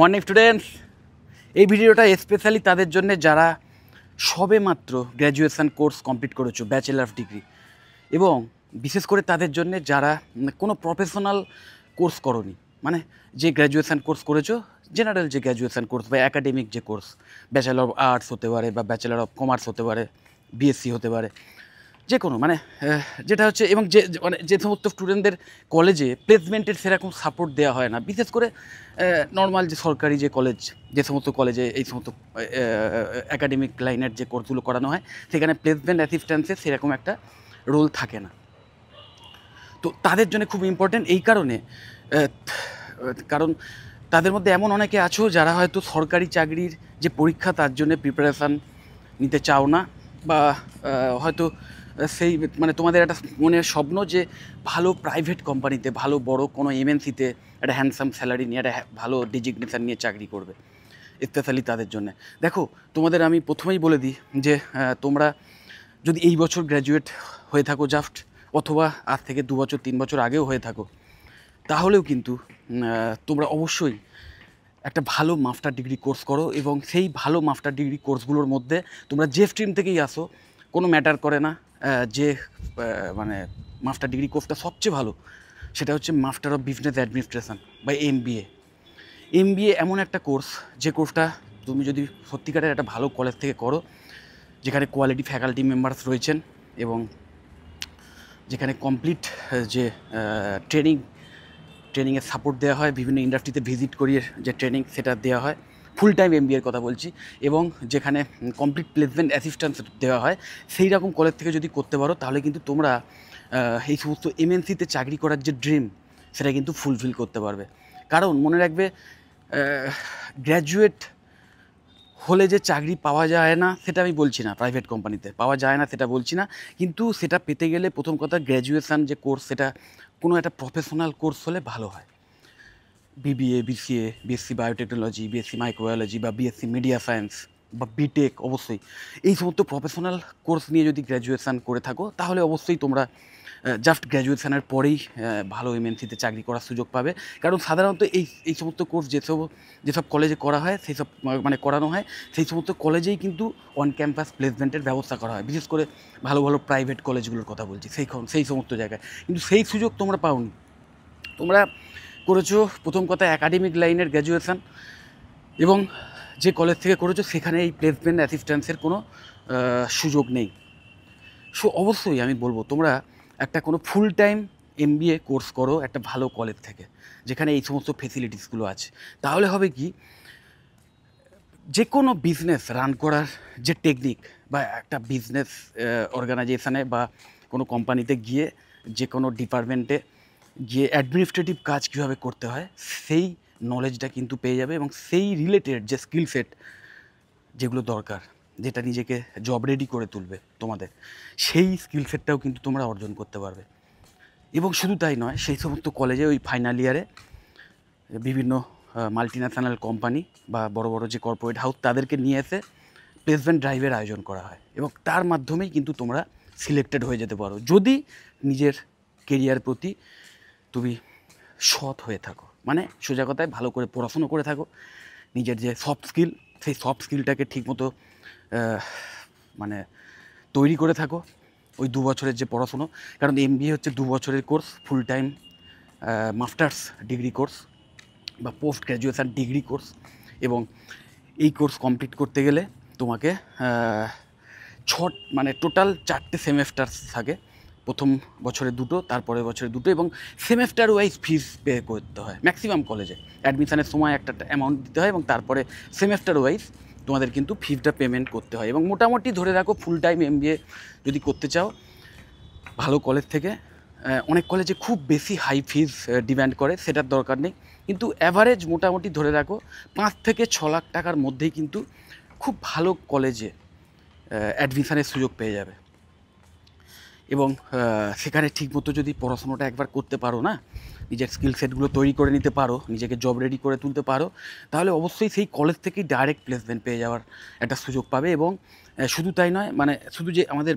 morning students এই ভিডিওটা specially তাদের জন্য যারা সবে মাত্র গ্র্যাজুয়েশান কোর্স কমপ্লিট করেছো ব্যাচেলার অফ ডিগ্রি এবং বিশেষ করে তাদের জন্য যারা কোনো প্রফেশনাল কোর্স করনি মানে যে গ্র্যাজুয়েশান কোর্স করেছো জেনারেল যে গ্র্যাজুয়েশান কোর্স বা একাডেমিক যে কোর্স ব্যাচেলার অফ আর্টস হতে পারে বা ব্যাচেলার অফ কমার্স হতে পারে বিএসসি হতে পারে যে কোনো মানে যেটা হচ্ছে এবং যে মানে যে সমস্ত স্টুডেন্টদের কলেজে প্লেসমেন্টের সেরকম সাপোর্ট দেওয়া হয় না বিশেষ করে নর্মাল যে সরকারি যে কলেজ যে সমস্ত কলেজে এই সমস্ত একাডেমিক লাইনের যে কোর্সগুলো করানো হয় সেখানে প্লেসমেন্ট অ্যাসিস্ট্যান্সের সেরকম একটা রোল থাকে না তো তাদের জন্য খুব ইম্পর্ট্যান্ট এই কারণে কারণ তাদের মধ্যে এমন অনেকে আছো যারা হয়তো সরকারি চাকরির যে পরীক্ষা তার জন্য প্রিপারেশান নিতে চাও না বা হয়তো সেই মানে তোমাদের একটা মনের স্বপ্ন যে ভালো প্রাইভেট কোম্পানিতে ভালো বড় কোনো এমএনসিতে একটা হ্যান্ডসাম স্যালারি নিয়ে একটা ভালো ডিজিগনেশন নিয়ে চাকরি করবে স্পেশালি তাদের জন্য দেখো তোমাদের আমি প্রথমেই বলে দিই যে তোমরা যদি এই বছর গ্র্যাজুয়েট হয়ে থাকো জাস্ট অথবা আজ থেকে দু বছর তিন বছর আগেও হয়ে থাকো তাহলেও কিন্তু তোমরা অবশ্যই একটা ভালো মাস্টার ডিগ্রি কোর্স করো এবং সেই ভালো মাস্টার ডিগ্রি কোর্সগুলোর মধ্যে তোমরা যে স্ট্রিম থেকেই আসো কোনো ম্যাটার করে না যে মানে মাস্টার ডিগ্রি কোর্সটা সবচেয়ে ভালো সেটা হচ্ছে মাস্টার অফ বিজনেস অ্যাডমিনিস্ট্রেশন বা M B A M B A এমন একটা কোর্স যে কোর্সটা তুমি যদি সত্যিকারের একটা ভালো কলেজ থেকে করো যেখানে কোয়ালিটি ফ্যাকাল্টি মেম্বার্স রয়েছেন এবং যেখানে কমপ্লিট যে ট্রেনিং ট্রেনিংয়ের সাপোর্ট দেওয়া হয় বিভিন্ন ইন্ডাস্ট্রিতে ভিজিট করিয়ে যে ট্রেনিং সেটা দেওয়া হয় ফুল টাইম এম এমবিএর কথা বলছি এবং যেখানে কমপ্লিট প্লেসমেন্ট অ্যাসিস্ট্যান্স দেওয়া হয় সেই রকম কলেজ থেকে যদি করতে পারো তাহলে কিন্তু তোমরা এই সমস্ত এমএনসিতে চাকরি করার যে ড্রিম সেটা কিন্তু ফুলফিল করতে পারবে কারণ মনে রাখবে গ্র্যাজুয়েট হলে যে চাকরি পাওয়া যায় না সেটা আমি বলছি না প্রাইভেট কোম্পানিতে পাওয়া যায় না সেটা বলছি না কিন্তু সেটা পেতে গেলে প্রথম কথা গ্র্যাজুয়েশান যে কোর্স সেটা কোনো একটা প্রফেশনাল কোর্স হলে ভালো হয় BBA BCA BSc biotechnology BSc microbiology বা বিএসসি মিডিয়া সায়েন্স বা বিটেক অবশ্যই এই সমস্ত প্রফেশনাল কোর্স নিয়ে যদি গ্র্যাজুয়েশান করে থাকো তাহলে অবশ্যই তোমরা জাস্ট গ্র্যাজুয়েশানের পরেই ভালো এমএনসিতে চাকরি করার সুযোগ পাবে কারণ সাধারণত এই এই সমস্ত কোর্স যেসব যেসব কলেজে করা হয় সেই সব মানে করানো হয় সেই সমস্ত কলেজেই কিন্তু অন ক্যাম্পাস প্লেসমেন্টের ব্যবস্থা করা হয় বিশেষ করে ভালো ভালো প্রাইভেট কলেজগুলোর কথা বলছি সেই সেই সমস্ত জায়গায় কিন্তু সেই সুযোগ তোমরা পাওনি তোমরা করেছো প্রথম কথা একাডেমিক লাইনের গ্র্যাজুয়েশান এবং যে কলেজ থেকে করেছো সেখানে এই প্লেসমেন্ট অ্যাসিস্ট্যান্সের কোনো সুযোগ নেই সো অবশ্যই আমি বলবো তোমরা একটা কোনো ফুল টাইম এমবিএ কোর্স করো একটা ভালো কলেজ থেকে যেখানে এই সমস্ত ফেসিলিটিসগুলো আছে তাহলে হবে কি যে কোনো বিজনেস রান করার যে টেকনিক বা একটা বিজনেস অর্গানাইজেশানে বা কোনো কোম্পানিতে গিয়ে যে কোনো ডিপার্টমেন্টে যে অ্যাডমিনিস্ট্রেটিভ কাজ কীভাবে করতে হয় সেই নলেজটা কিন্তু পেয়ে যাবে এবং সেই রিলেটেড যে স্কিল সেট যেগুলো দরকার যেটা নিজেকে জব রেডি করে তুলবে তোমাদের সেই স্কিল সেটটাও কিন্তু তোমরা অর্জন করতে পারবে এবং শুধু তাই নয় সেই সমস্ত কলেজে ওই ফাইনাল ইয়ারে বিভিন্ন মাল্টিন্যাশনাল কোম্পানি বা বড় বড় যে কর্পোরেট হাউস তাদেরকে নিয়ে এসে প্লেসমেন্ট ড্রাইভের আয়োজন করা হয় এবং তার মাধ্যমেই কিন্তু তোমরা সিলেক্টেড হয়ে যেতে পারো যদি নিজের কেরিয়ার প্রতি তুমি সৎ হয়ে থাকো মানে সোজা কথায় ভালো করে পড়াশুনো করে থাকো নিজের যে সফট স্কিল সেই সফট স্কিলটাকে ঠিকমতো মানে তৈরি করে থাকো ওই দু বছরের যে পড়াশুনো কারণ এম হচ্ছে দু বছরের course full time masters degree course বা পোস্ট গ্র্যাজুয়েশান ডিগ্রি কোর্স এবং এই কোর্স কমপ্লিট করতে গেলে তোমাকে ছ মানে টোটাল চারটে সেমেস্টার থাকে প্রথম বছরে দুটো তারপরে বছরে দুটো এবং সেমেস্টার ওয়াইজ ফিস পে করতে হয় ম্যাক্সিমাম কলেজে অ্যাডমিশানের সময় একটা অ্যামাউন্ট দিতে হয় এবং তারপরে সেমেস্টার ওয়াইজ তোমাদের কিন্তু ফিজটা পেমেন্ট করতে হয় এবং মোটামুটি ধরে রাখো ফুল টাইম এম যদি করতে চাও ভালো কলেজ থেকে অনেক কলেজে খুব বেশি হাই ফিজ ডিম্যান্ড করে সেটার দরকার নেই কিন্তু অ্যাভারেজ মোটামুটি ধরে রাখো পাঁচ থেকে ছ লাখ টাকার মধ্যেই কিন্তু খুব ভালো কলেজে অ্যাডমিশানের সুযোগ পেয়ে যাবে এবং সেখানে ঠিকমতো যদি পড়াশোনাটা একবার করতে পারো না নিজের স্কিল সেটগুলো তৈরি করে নিতে পারো নিজেকে জব রেডি করে তুলতে পারো তাহলে অবশ্যই সেই কলেজ থেকেই ডাইরেক্ট প্লেসমেন্ট পেয়ে যাওয়ার একটা সুযোগ পাবে এবং শুধু তাই নয় মানে শুধু যে আমাদের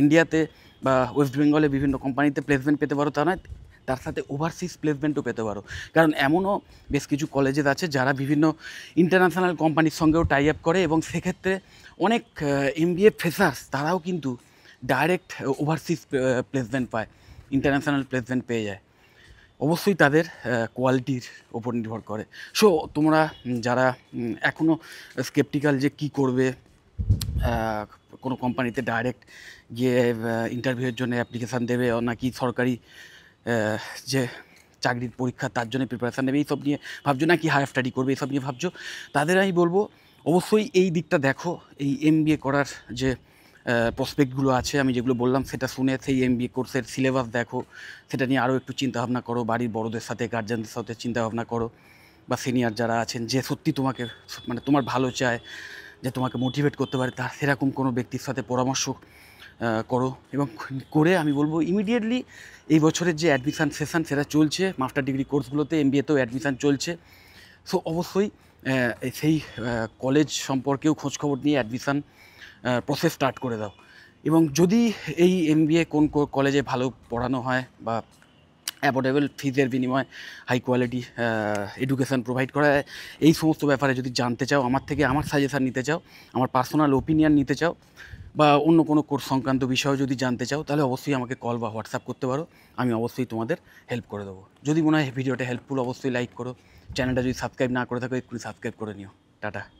ইন্ডিয়াতে বা ওয়েস্ট বেঙ্গলে বিভিন্ন কোম্পানিতে প্লেসমেন্ট পেতে পারো তা নয় তার সাথে ওভারসিজ প্লেসমেন্টও পেতে পারো কারণ এমনও বেশ কিছু কলেজেস আছে যারা বিভিন্ন ইন্টারন্যাশনাল কোম্পানির সঙ্গেও টাই আপ করে এবং সেক্ষেত্রে অনেক এমবিএ ফ্রেশার্স তারাও কিন্তু ডাইরেক্ট ওভারসিজ প্লেসমেন্ট পায় ইন্টারন্যাশনাল প্লেসমেন্ট পেয়ে যায় অবশ্যই তাদের কোয়ালিটির uh, ওপর নির্ভর করে সো তোমরা যারা এখনও স্কেপটিক্যাল যে কি করবে কোনো কোম্পানিতে ডাইরেক্ট গিয়ে ইন্টারভিউয়ের জন্য অ্যাপ্লিকেশান দেবে নাকি সরকারি যে চাকরির পরীক্ষা তার জন্য প্রিপারেশান নেবে এইসব নিয়ে ভাবছো নাকি হায়ার স্টাডি করবে এইসব নিয়ে ভাবছো তাদের আমি বলবো অবশ্যই এই দিকটা দেখো এই এম করার যে প্রসপেক্টগুলো আছে আমি যেগুলো বললাম সেটা শুনে সেই এমবিএ কোর্সের সিলেবাস দেখো সেটা নিয়ে আরও একটু চিন্তাভাবনা করো বাড়ির বড়দের সাথে গার্জেনদের সাথে চিন্তাভাবনা করো বা সিনিয়র যারা আছেন যে সত্যি তোমাকে মানে তোমার ভালো চায় যে তোমাকে মোটিভেট করতে পারে তার সেরকম কোনো ব্যক্তির সাথে পরামর্শ করো এবং করে আমি বলবো ইমিডিয়েটলি এই বছরের যে অ্যাডমিশান সেশান সেটা চলছে মাস্টার ডিগ্রি কোর্সগুলোতে এম বিএতেও অ্যাডমিশান চলছে সো অবশ্যই সেই কলেজ সম্পর্কেও খোঁজখবর নিয়ে অ্যাডমিশান প্রসেস স্টার্ট করে দাও এবং যদি এই এম কোন কলেজে ভালো পড়ানো হয় বা অ্যাফোর্ডেবল ফিজের বিনিময়ে হাই কোয়ালিটি এডুকেশান প্রোভাইড করা হয় এই সমস্ত ব্যাপারে যদি জানতে চাও আমার থেকে আমার সাজেশান নিতে চাও আমার পার্সোনাল ওপিনিয়ন নিতে চাও বা অন্য কোনো কোর্স সংক্রান্ত বিষয়েও যদি জানতে চাও তাহলে অবশ্যই আমাকে কল বা হোয়াটসঅ্যাপ করতে পারো আমি অবশ্যই তোমাদের হেল্প করে দেবো যদি মনে হয় ভিডিওটা হেল্পফুল অবশ্যই লাইক করো চ্যানেলটা যদি সাবস্ক্রাইব না করে থাকো একটু সাবস্ক্রাইব করে নিও টাটা